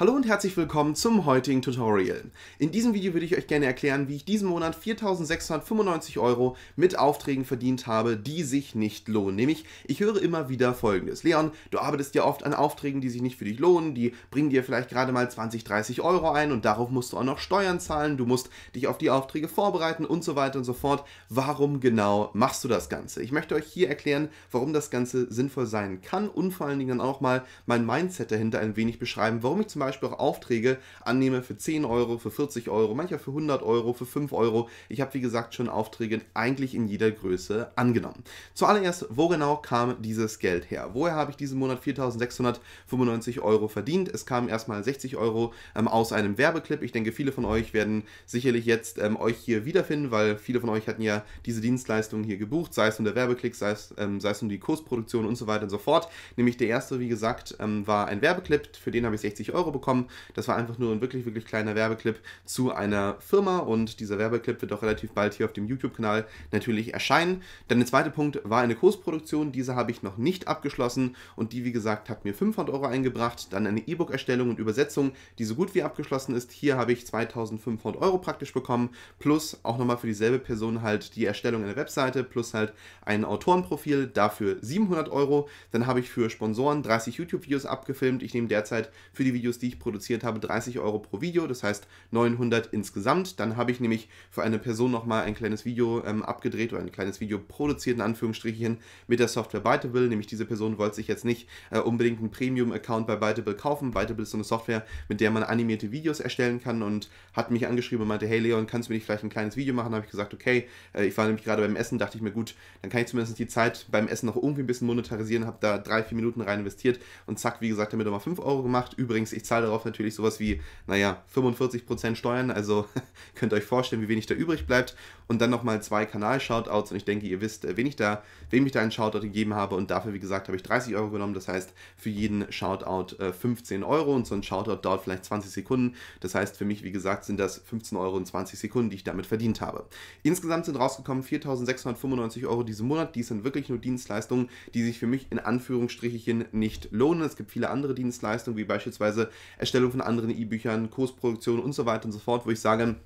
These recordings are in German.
Hallo und herzlich willkommen zum heutigen Tutorial. In diesem Video würde ich euch gerne erklären, wie ich diesen Monat 4.695 Euro mit Aufträgen verdient habe, die sich nicht lohnen. Nämlich, ich höre immer wieder folgendes. Leon, du arbeitest ja oft an Aufträgen, die sich nicht für dich lohnen, die bringen dir vielleicht gerade mal 20, 30 Euro ein und darauf musst du auch noch Steuern zahlen, du musst dich auf die Aufträge vorbereiten und so weiter und so fort. Warum genau machst du das Ganze? Ich möchte euch hier erklären, warum das Ganze sinnvoll sein kann und vor allen Dingen auch mal mein Mindset dahinter ein wenig beschreiben, warum ich zum Beispiel Beispiel auch Aufträge annehme für 10 Euro, für 40 Euro, mancher für 100 Euro, für 5 Euro. Ich habe, wie gesagt, schon Aufträge eigentlich in jeder Größe angenommen. Zuallererst, wo genau kam dieses Geld her? Woher habe ich diesen Monat 4.695 Euro verdient? Es kamen erstmal 60 Euro ähm, aus einem Werbeclip. Ich denke, viele von euch werden sicherlich jetzt ähm, euch hier wiederfinden, weil viele von euch hatten ja diese Dienstleistungen hier gebucht, sei es nun der Werbeklick, sei es, ähm, sei es um die Kursproduktion und so weiter und so fort. Nämlich der erste, wie gesagt, ähm, war ein Werbeclip, für den habe ich 60 Euro bekommen bekommen. Das war einfach nur ein wirklich, wirklich kleiner Werbeclip zu einer Firma und dieser Werbeclip wird auch relativ bald hier auf dem YouTube-Kanal natürlich erscheinen. Dann der zweite Punkt war eine Kursproduktion. Diese habe ich noch nicht abgeschlossen und die, wie gesagt, hat mir 500 Euro eingebracht. Dann eine E-Book-Erstellung und Übersetzung, die so gut wie abgeschlossen ist. Hier habe ich 2500 Euro praktisch bekommen, plus auch nochmal für dieselbe Person halt die Erstellung einer Webseite, plus halt ein Autorenprofil, dafür 700 Euro. Dann habe ich für Sponsoren 30 YouTube-Videos abgefilmt. Ich nehme derzeit für die Videos, die die ich produziert habe, 30 Euro pro Video, das heißt 900 insgesamt. Dann habe ich nämlich für eine Person nochmal ein kleines Video ähm, abgedreht oder ein kleines Video produziert, in Anführungsstrichen, mit der Software Byteable. Nämlich diese Person wollte sich jetzt nicht äh, unbedingt einen Premium-Account bei Byteable kaufen. Byteable ist so eine Software, mit der man animierte Videos erstellen kann und hat mich angeschrieben und meinte, hey Leon, kannst du mir nicht vielleicht ein kleines Video machen? Da Habe ich gesagt, okay, äh, ich war nämlich gerade beim Essen, dachte ich mir, gut, dann kann ich zumindest die Zeit beim Essen noch irgendwie ein bisschen monetarisieren, habe da drei, vier Minuten rein investiert und zack, wie gesagt, damit nochmal 5 Euro gemacht. Übrigens, ich zahle zahle darauf natürlich sowas wie, naja, 45% Steuern, also könnt ihr euch vorstellen, wie wenig da übrig bleibt. Und dann nochmal zwei Kanal-Shoutouts und ich denke, ihr wisst, äh, wen ich da, wem ich da einen Shoutout gegeben habe und dafür, wie gesagt, habe ich 30 Euro genommen, das heißt für jeden Shoutout 15 äh, Euro und so ein Shoutout dauert vielleicht 20 Sekunden. Das heißt für mich, wie gesagt, sind das 15 Euro und 20 Sekunden, die ich damit verdient habe. Insgesamt sind rausgekommen 4.695 Euro diesen Monat. Dies sind wirklich nur Dienstleistungen, die sich für mich in Anführungsstrichen nicht lohnen. Es gibt viele andere Dienstleistungen, wie beispielsweise Erstellung von anderen E-Büchern, Kursproduktion und so weiter und so fort, wo ich sage,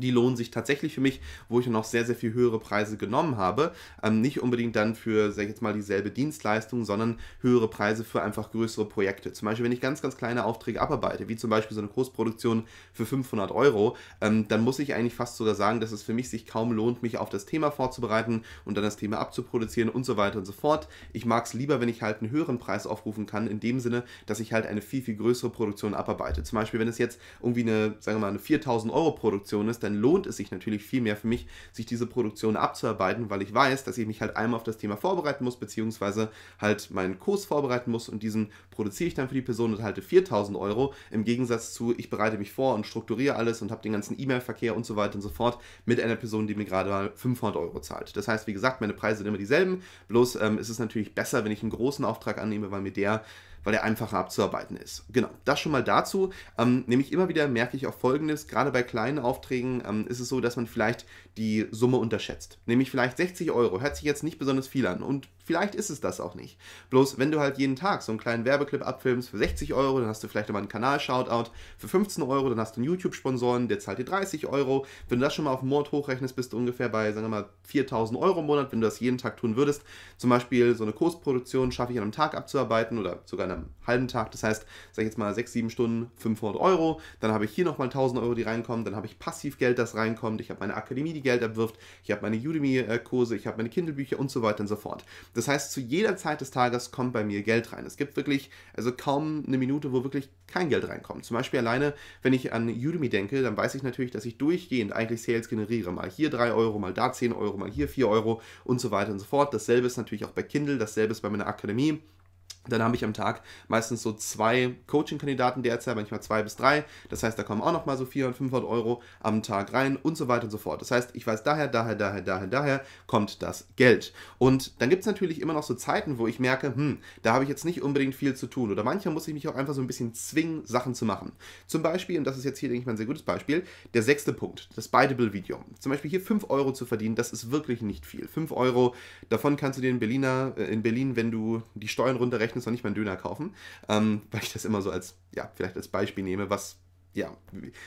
die lohnen sich tatsächlich für mich, wo ich noch sehr, sehr viel höhere Preise genommen habe. Ähm, nicht unbedingt dann für, sag ich jetzt mal, dieselbe Dienstleistung, sondern höhere Preise für einfach größere Projekte. Zum Beispiel, wenn ich ganz, ganz kleine Aufträge abarbeite, wie zum Beispiel so eine Großproduktion für 500 Euro, ähm, dann muss ich eigentlich fast sogar sagen, dass es für mich sich kaum lohnt, mich auf das Thema vorzubereiten und dann das Thema abzuproduzieren und so weiter und so fort. Ich mag es lieber, wenn ich halt einen höheren Preis aufrufen kann, in dem Sinne, dass ich halt eine viel, viel größere Produktion abarbeite. Zum Beispiel, wenn es jetzt irgendwie eine, sagen wir mal, eine 4000 Euro Produktion ist, dann dann lohnt es sich natürlich viel mehr für mich, sich diese Produktion abzuarbeiten, weil ich weiß, dass ich mich halt einmal auf das Thema vorbereiten muss, beziehungsweise halt meinen Kurs vorbereiten muss und diesen produziere ich dann für die Person und halte 4000 Euro. Im Gegensatz zu, ich bereite mich vor und strukturiere alles und habe den ganzen E-Mail-Verkehr und so weiter und so fort mit einer Person, die mir gerade mal 500 Euro zahlt. Das heißt, wie gesagt, meine Preise sind immer dieselben, bloß ähm, ist es natürlich besser, wenn ich einen großen Auftrag annehme, weil mir der weil er einfacher abzuarbeiten ist. Genau, das schon mal dazu. Ähm, nämlich immer wieder merke ich auch Folgendes, gerade bei kleinen Aufträgen ähm, ist es so, dass man vielleicht die Summe unterschätzt. Nämlich vielleicht 60 Euro, hört sich jetzt nicht besonders viel an und vielleicht ist es das auch nicht. Bloß wenn du halt jeden Tag so einen kleinen Werbeclip abfilmst für 60 Euro, dann hast du vielleicht aber einen Kanal-Shoutout für 15 Euro, dann hast du einen YouTube-Sponsoren, der zahlt dir 30 Euro. Wenn du das schon mal auf den Mord hochrechnest, bist du ungefähr bei, sagen wir mal, 4000 Euro im Monat, wenn du das jeden Tag tun würdest. Zum Beispiel so eine Kursproduktion schaffe ich an einem Tag abzuarbeiten oder sogar an einem einem halben Tag. Das heißt, sage ich jetzt mal 6, 7 Stunden, 500 Euro. Dann habe ich hier nochmal 1000 Euro, die reinkommen. Dann habe ich Passivgeld, das reinkommt. Ich habe meine Akademie, die Geld abwirft. Ich habe meine Udemy-Kurse. Ich habe meine Kindle-Bücher und so weiter und so fort. Das heißt, zu jeder Zeit des Tages kommt bei mir Geld rein. Es gibt wirklich, also kaum eine Minute, wo wirklich kein Geld reinkommt. Zum Beispiel alleine, wenn ich an Udemy denke, dann weiß ich natürlich, dass ich durchgehend eigentlich Sales generiere. Mal hier 3 Euro, mal da 10 Euro, mal hier 4 Euro und so weiter und so fort. Dasselbe ist natürlich auch bei Kindle, dasselbe ist bei meiner Akademie. Dann habe ich am Tag meistens so zwei Coaching-Kandidaten derzeit, manchmal zwei bis drei. Das heißt, da kommen auch nochmal so 400, 500 Euro am Tag rein und so weiter und so fort. Das heißt, ich weiß daher, daher, daher, daher, daher kommt das Geld. Und dann gibt es natürlich immer noch so Zeiten, wo ich merke, hm, da habe ich jetzt nicht unbedingt viel zu tun. Oder manchmal muss ich mich auch einfach so ein bisschen zwingen, Sachen zu machen. Zum Beispiel, und das ist jetzt hier, denke ich mal, ein sehr gutes Beispiel, der sechste Punkt, das Bidable-Video. Zum Beispiel hier 5 Euro zu verdienen, das ist wirklich nicht viel. 5 Euro, davon kannst du dir in, Berliner, äh, in Berlin, wenn du die Steuern runterrechnest, übrigens noch nicht mal einen Döner kaufen, ähm, weil ich das immer so als, ja, vielleicht als Beispiel nehme, was ja,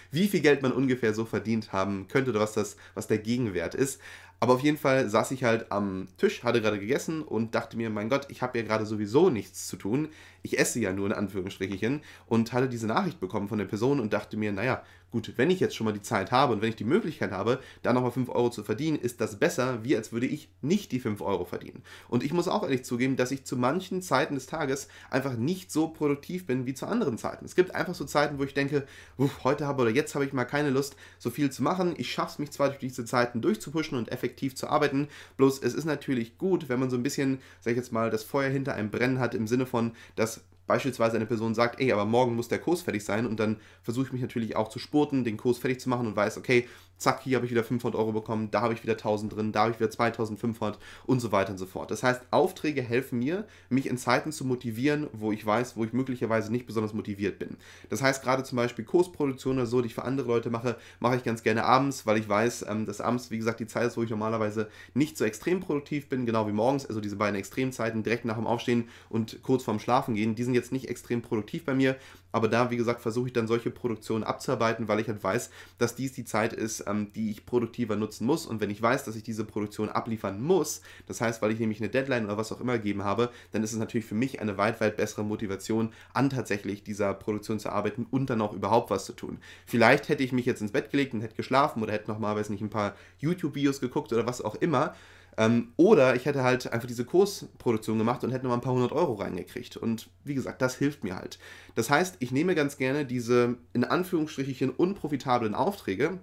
wie viel Geld man ungefähr so verdient haben könnte oder was, das, was der Gegenwert ist. Aber auf jeden Fall saß ich halt am Tisch, hatte gerade gegessen und dachte mir, mein Gott, ich habe ja gerade sowieso nichts zu tun. Ich esse ja nur in Anführungsstrichen und hatte diese Nachricht bekommen von der Person und dachte mir, naja, gut, wenn ich jetzt schon mal die Zeit habe und wenn ich die Möglichkeit habe, da nochmal 5 Euro zu verdienen, ist das besser, wie als würde ich nicht die 5 Euro verdienen. Und ich muss auch ehrlich zugeben, dass ich zu manchen Zeiten des Tages einfach nicht so produktiv bin wie zu anderen Zeiten. Es gibt einfach so Zeiten, wo ich denke, uff, heute habe oder jetzt habe ich mal keine Lust, so viel zu machen. Ich schaffe es mich zwar durch diese Zeiten durchzupuschen und effektiv effektiv zu arbeiten. Bloß es ist natürlich gut, wenn man so ein bisschen, sag ich jetzt mal, das Feuer hinter einem brennen hat, im Sinne von, dass beispielsweise eine Person sagt, ey, aber morgen muss der Kurs fertig sein und dann versuche ich mich natürlich auch zu spurten, den Kurs fertig zu machen und weiß, okay, zack, hier habe ich wieder 500 Euro bekommen, da habe ich wieder 1000 drin, da habe ich wieder 2500 und so weiter und so fort. Das heißt, Aufträge helfen mir, mich in Zeiten zu motivieren, wo ich weiß, wo ich möglicherweise nicht besonders motiviert bin. Das heißt, gerade zum Beispiel Kursproduktion oder so, die ich für andere Leute mache, mache ich ganz gerne abends, weil ich weiß, ähm, dass abends, wie gesagt, die Zeit ist, wo ich normalerweise nicht so extrem produktiv bin, genau wie morgens, also diese beiden Extremzeiten direkt nach dem Aufstehen und kurz vorm Schlafen gehen, die sind jetzt nicht extrem produktiv bei mir. Aber da, wie gesagt, versuche ich dann solche Produktionen abzuarbeiten, weil ich halt weiß, dass dies die Zeit ist, ähm, die ich produktiver nutzen muss. Und wenn ich weiß, dass ich diese Produktion abliefern muss, das heißt, weil ich nämlich eine Deadline oder was auch immer gegeben habe, dann ist es natürlich für mich eine weit, weit bessere Motivation, an tatsächlich dieser Produktion zu arbeiten und dann auch überhaupt was zu tun. Vielleicht hätte ich mich jetzt ins Bett gelegt und hätte geschlafen oder hätte nochmal, weiß nicht, ein paar YouTube-Videos geguckt oder was auch immer. Ähm, oder ich hätte halt einfach diese Kursproduktion gemacht und hätte nochmal ein paar hundert Euro reingekriegt. Und wie gesagt, das hilft mir halt. Das heißt, ich nehme ganz gerne diese in Anführungsstrichen unprofitablen Aufträge,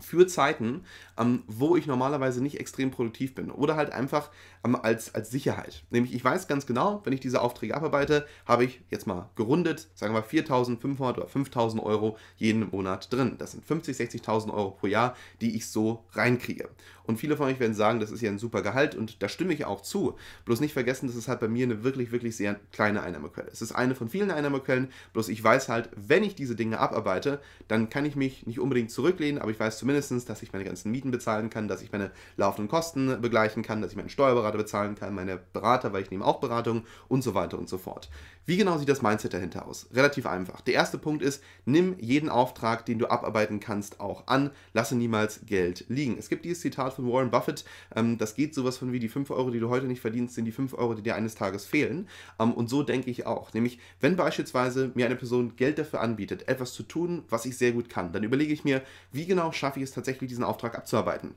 für Zeiten, ähm, wo ich normalerweise nicht extrem produktiv bin. Oder halt einfach ähm, als, als Sicherheit. Nämlich, ich weiß ganz genau, wenn ich diese Aufträge abarbeite, habe ich jetzt mal gerundet, sagen wir 4.500 oder 5.000 Euro jeden Monat drin. Das sind 50.000, 60.000 Euro pro Jahr, die ich so reinkriege. Und viele von euch werden sagen, das ist ja ein super Gehalt und da stimme ich auch zu. Bloß nicht vergessen, das ist halt bei mir eine wirklich, wirklich sehr kleine Einnahmequelle. Es ist eine von vielen Einnahmequellen, bloß ich weiß halt, wenn ich diese Dinge abarbeite, dann kann ich mich nicht unbedingt zurücklehnen, aber ich weiß zumindest, mindestens, dass ich meine ganzen Mieten bezahlen kann, dass ich meine laufenden Kosten begleichen kann, dass ich meinen Steuerberater bezahlen kann, meine Berater, weil ich nehme auch Beratung und so weiter und so fort. Wie genau sieht das Mindset dahinter aus? Relativ einfach. Der erste Punkt ist, nimm jeden Auftrag, den du abarbeiten kannst, auch an. Lasse niemals Geld liegen. Es gibt dieses Zitat von Warren Buffett, ähm, das geht sowas von wie die 5 Euro, die du heute nicht verdienst, sind die 5 Euro, die dir eines Tages fehlen. Ähm, und so denke ich auch. Nämlich, wenn beispielsweise mir eine Person Geld dafür anbietet, etwas zu tun, was ich sehr gut kann, dann überlege ich mir, wie genau schaffe ich es tatsächlich, diesen Auftrag abzuarbeiten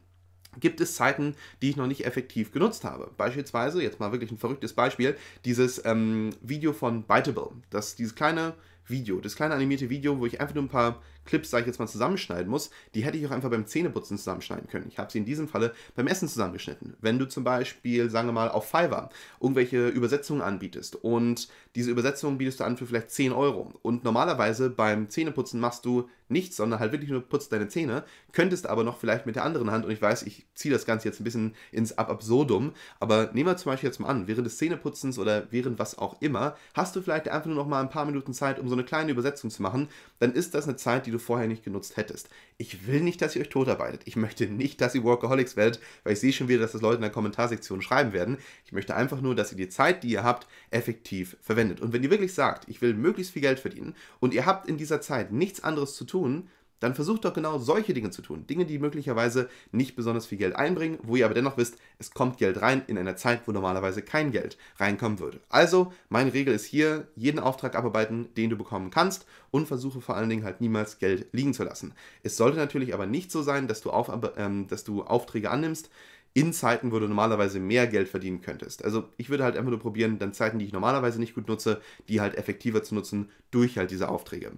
gibt es Zeiten, die ich noch nicht effektiv genutzt habe. Beispielsweise, jetzt mal wirklich ein verrücktes Beispiel, dieses ähm, Video von Bytable. Das, dieses kleine Video, das kleine animierte Video, wo ich einfach nur ein paar Clips, sage ich jetzt mal, zusammenschneiden muss, die hätte ich auch einfach beim Zähneputzen zusammenschneiden können. Ich habe sie in diesem Falle beim Essen zusammengeschnitten. Wenn du zum Beispiel, sagen wir mal, auf Fiverr irgendwelche Übersetzungen anbietest und diese Übersetzungen bietest du an für vielleicht 10 Euro und normalerweise beim Zähneputzen machst du nichts, sondern halt wirklich nur putzt deine Zähne, könntest aber noch vielleicht mit der anderen Hand, und ich weiß, ich ziehe das Ganze jetzt ein bisschen ins Ab Absurdum, aber nehmen wir zum Beispiel jetzt mal an, während des Zähneputzens oder während was auch immer, hast du vielleicht einfach nur noch mal ein paar Minuten Zeit, um so eine kleine Übersetzung zu machen, dann ist das eine Zeit, die die du vorher nicht genutzt hättest. Ich will nicht, dass ihr euch totarbeitet. Ich möchte nicht, dass ihr Workaholics werdet, weil ich sehe schon wieder, dass das Leute in der Kommentarsektion schreiben werden. Ich möchte einfach nur, dass ihr die Zeit, die ihr habt, effektiv verwendet. Und wenn ihr wirklich sagt, ich will möglichst viel Geld verdienen und ihr habt in dieser Zeit nichts anderes zu tun, dann versucht doch genau solche Dinge zu tun. Dinge, die möglicherweise nicht besonders viel Geld einbringen, wo ihr aber dennoch wisst, es kommt Geld rein in einer Zeit, wo normalerweise kein Geld reinkommen würde. Also, meine Regel ist hier, jeden Auftrag abarbeiten, den du bekommen kannst und versuche vor allen Dingen halt niemals Geld liegen zu lassen. Es sollte natürlich aber nicht so sein, dass du, auf, ähm, dass du Aufträge annimmst, in Zeiten, wo du normalerweise mehr Geld verdienen könntest. Also ich würde halt einfach nur probieren, dann Zeiten, die ich normalerweise nicht gut nutze, die halt effektiver zu nutzen durch halt diese Aufträge.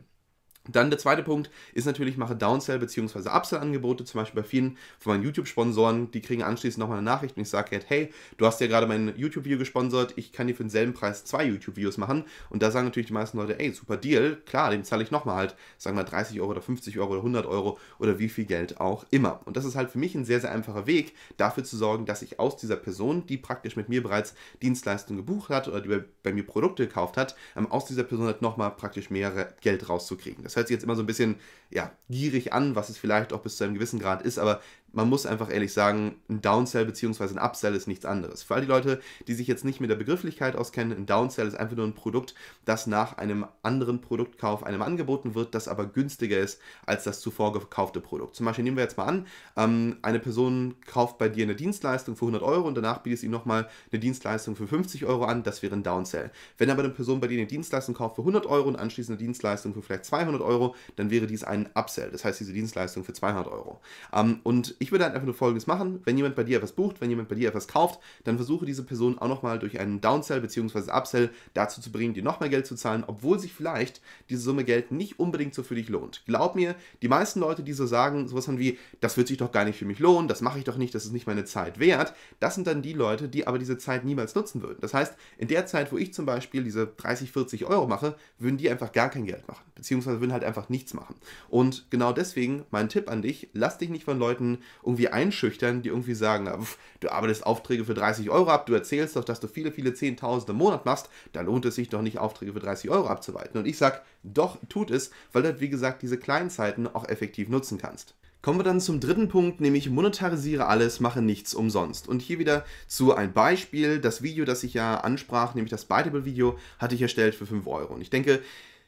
Dann der zweite Punkt ist natürlich, mache Downsell bzw. Upsell-Angebote, zum Beispiel bei vielen von meinen YouTube-Sponsoren, die kriegen anschließend nochmal eine Nachricht und ich sage halt, hey, du hast ja gerade mein YouTube-Video gesponsert, ich kann dir für denselben Preis zwei YouTube-Videos machen und da sagen natürlich die meisten Leute, hey, super Deal, klar, dem zahle ich nochmal halt, sagen wir 30 Euro oder 50 Euro oder 100 Euro oder wie viel Geld auch immer. Und das ist halt für mich ein sehr, sehr einfacher Weg, dafür zu sorgen, dass ich aus dieser Person, die praktisch mit mir bereits Dienstleistungen gebucht hat oder die bei, mir Produkte gekauft hat, ähm, aus dieser Person halt nochmal praktisch mehr Geld rauszukriegen. Das das hört sich jetzt immer so ein bisschen ja, gierig an, was es vielleicht auch bis zu einem gewissen Grad ist, aber man muss einfach ehrlich sagen, ein Downsell bzw. ein Upsell ist nichts anderes. Für all die Leute, die sich jetzt nicht mit der Begrifflichkeit auskennen, ein Downsell ist einfach nur ein Produkt, das nach einem anderen Produktkauf einem angeboten wird, das aber günstiger ist als das zuvor gekaufte Produkt. Zum Beispiel nehmen wir jetzt mal an, ähm, eine Person kauft bei dir eine Dienstleistung für 100 Euro und danach bietet sie nochmal eine Dienstleistung für 50 Euro an, das wäre ein Downsell. Wenn aber eine Person bei dir eine Dienstleistung kauft für 100 Euro und anschließend eine Dienstleistung für vielleicht 200 Euro, dann wäre dies ein ein Upsell, das heißt diese Dienstleistung für 200 Euro. Ähm, und ich würde halt einfach nur Folgendes machen, wenn jemand bei dir etwas bucht, wenn jemand bei dir etwas kauft, dann versuche diese Person auch nochmal durch einen Downsell bzw. Upsell dazu zu bringen, dir nochmal Geld zu zahlen, obwohl sich vielleicht diese Summe Geld nicht unbedingt so für dich lohnt. Glaub mir, die meisten Leute, die so sagen, sowas von wie, das wird sich doch gar nicht für mich lohnen, das mache ich doch nicht, das ist nicht meine Zeit wert, das sind dann die Leute, die aber diese Zeit niemals nutzen würden. Das heißt, in der Zeit, wo ich zum Beispiel diese 30, 40 Euro mache, würden die einfach gar kein Geld machen, beziehungsweise würden halt einfach nichts machen. Und genau deswegen mein Tipp an dich, lass dich nicht von Leuten irgendwie einschüchtern, die irgendwie sagen, pff, du arbeitest Aufträge für 30 Euro ab, du erzählst doch, dass du viele, viele Zehntausende im Monat machst, da lohnt es sich doch nicht, Aufträge für 30 Euro abzuweiten. Und ich sage, doch, tut es, weil du, halt, wie gesagt, diese kleinen Zeiten auch effektiv nutzen kannst. Kommen wir dann zum dritten Punkt, nämlich monetarisiere alles, mache nichts umsonst. Und hier wieder zu ein Beispiel. Das Video, das ich ja ansprach, nämlich das Biteable-Video, hatte ich erstellt für 5 Euro. Und ich denke,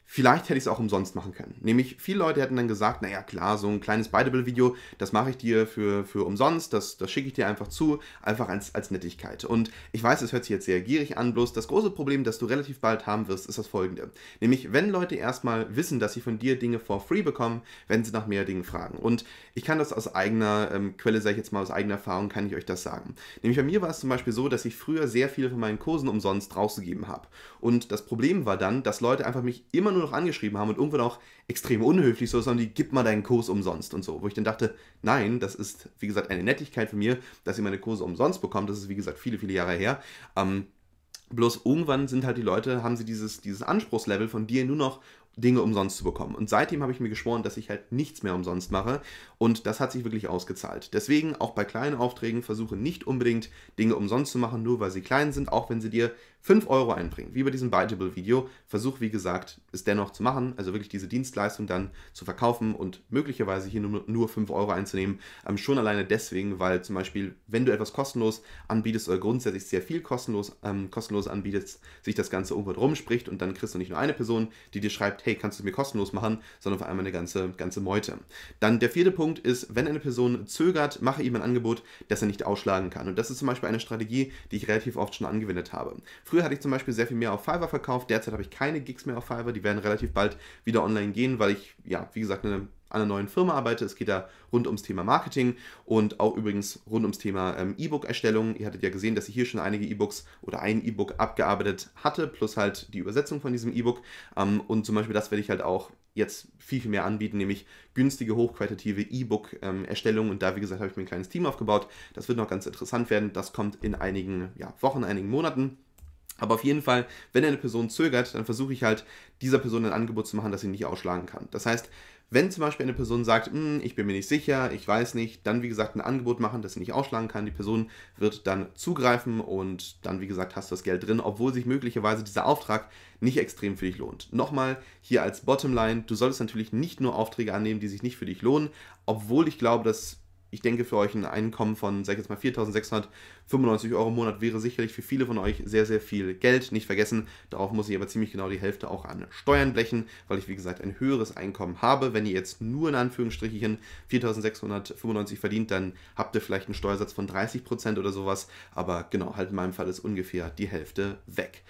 Vielleicht hätte ich es auch umsonst machen können. Nämlich, viele Leute hätten dann gesagt, naja klar, so ein kleines Bidable-Video, das mache ich dir für, für umsonst, das, das schicke ich dir einfach zu, einfach als, als Nettigkeit. Und ich weiß, es hört sich jetzt sehr gierig an, bloß das große Problem, das du relativ bald haben wirst, ist das folgende. Nämlich, wenn Leute erstmal wissen, dass sie von dir Dinge for free bekommen, werden sie nach mehr Dingen fragen. Und ich kann das aus eigener ähm, Quelle, sage ich jetzt mal, aus eigener Erfahrung, kann ich euch das sagen. Nämlich bei mir war es zum Beispiel so, dass ich früher sehr viele von meinen Kursen umsonst rausgegeben habe. Und das Problem war dann, dass Leute einfach mich immer nur noch angeschrieben haben und irgendwann auch extrem unhöflich so, sondern die gibt mal deinen Kurs umsonst und so. Wo ich dann dachte, nein, das ist, wie gesagt, eine Nettigkeit von mir, dass ihr meine Kurse umsonst bekommt. Das ist, wie gesagt, viele, viele Jahre her. Ähm, bloß irgendwann sind halt die Leute, haben sie dieses, dieses Anspruchslevel von dir nur noch Dinge umsonst zu bekommen. Und seitdem habe ich mir geschworen, dass ich halt nichts mehr umsonst mache. Und das hat sich wirklich ausgezahlt. Deswegen auch bei kleinen Aufträgen versuche nicht unbedingt Dinge umsonst zu machen, nur weil sie klein sind, auch wenn sie dir 5 Euro einbringen, wie bei diesem Biteable-Video. Versuche, wie gesagt, es dennoch zu machen, also wirklich diese Dienstleistung dann zu verkaufen und möglicherweise hier nur, nur 5 Euro einzunehmen. Ähm, schon alleine deswegen, weil zum Beispiel, wenn du etwas kostenlos anbietest oder grundsätzlich sehr viel kostenlos, ähm, kostenlos anbietest, sich das Ganze irgendwo drum spricht und dann kriegst du nicht nur eine Person, die dir schreibt, hey, kannst du es mir kostenlos machen, sondern auf einmal eine ganze, ganze Meute. Dann der vierte Punkt ist, wenn eine Person zögert, mache ihm ein Angebot, das er nicht ausschlagen kann. Und das ist zum Beispiel eine Strategie, die ich relativ oft schon angewendet habe. Früher hatte ich zum Beispiel sehr viel mehr auf Fiverr verkauft, derzeit habe ich keine Gigs mehr auf Fiverr, die werden relativ bald wieder online gehen, weil ich, ja, wie gesagt, eine an einer neuen Firma arbeite. Es geht da rund ums Thema Marketing und auch übrigens rund ums Thema ähm, E-Book-Erstellung. Ihr hattet ja gesehen, dass ich hier schon einige E-Books oder ein E-Book abgearbeitet hatte, plus halt die Übersetzung von diesem E-Book. Ähm, und zum Beispiel das werde ich halt auch jetzt viel, viel mehr anbieten, nämlich günstige, hochqualitative E-Book-Erstellung. Ähm, und da, wie gesagt, habe ich mir ein kleines Team aufgebaut. Das wird noch ganz interessant werden. Das kommt in einigen ja, Wochen, einigen Monaten. Aber auf jeden Fall, wenn eine Person zögert, dann versuche ich halt, dieser Person ein Angebot zu machen, das sie nicht ausschlagen kann. Das heißt, wenn zum Beispiel eine Person sagt, hm, ich bin mir nicht sicher, ich weiß nicht, dann wie gesagt ein Angebot machen, das sie nicht ausschlagen kann. Die Person wird dann zugreifen und dann wie gesagt hast du das Geld drin, obwohl sich möglicherweise dieser Auftrag nicht extrem für dich lohnt. Nochmal hier als Bottomline, du solltest natürlich nicht nur Aufträge annehmen, die sich nicht für dich lohnen, obwohl ich glaube, dass ich denke, für euch ein Einkommen von, sag ich jetzt mal, 4.695 Euro im Monat wäre sicherlich für viele von euch sehr, sehr viel Geld. Nicht vergessen, darauf muss ich aber ziemlich genau die Hälfte auch an Steuern blechen, weil ich, wie gesagt, ein höheres Einkommen habe. Wenn ihr jetzt nur in Anführungsstrichen 4.695 verdient, dann habt ihr vielleicht einen Steuersatz von 30% oder sowas. Aber genau, halt in meinem Fall ist ungefähr die Hälfte weg.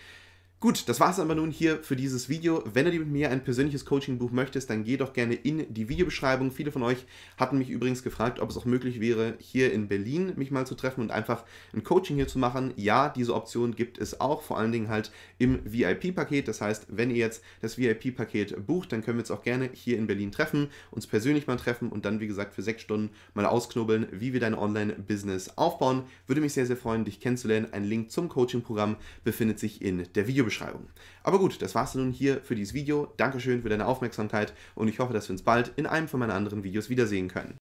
Gut, das war es aber nun hier für dieses Video. Wenn du mit mir ein persönliches Coaching-Buch möchtest, dann geh doch gerne in die Videobeschreibung. Viele von euch hatten mich übrigens gefragt, ob es auch möglich wäre, hier in Berlin mich mal zu treffen und einfach ein Coaching hier zu machen. Ja, diese Option gibt es auch, vor allen Dingen halt im VIP-Paket. Das heißt, wenn ihr jetzt das VIP-Paket bucht, dann können wir uns auch gerne hier in Berlin treffen, uns persönlich mal treffen und dann, wie gesagt, für sechs Stunden mal ausknobeln, wie wir dein Online-Business aufbauen. Würde mich sehr, sehr freuen, dich kennenzulernen. Ein Link zum Coaching-Programm befindet sich in der Videobeschreibung. Videobeschreibung. Aber gut, das war's nun hier für dieses Video. Dankeschön für deine Aufmerksamkeit und ich hoffe, dass wir uns bald in einem von meinen anderen Videos wiedersehen können.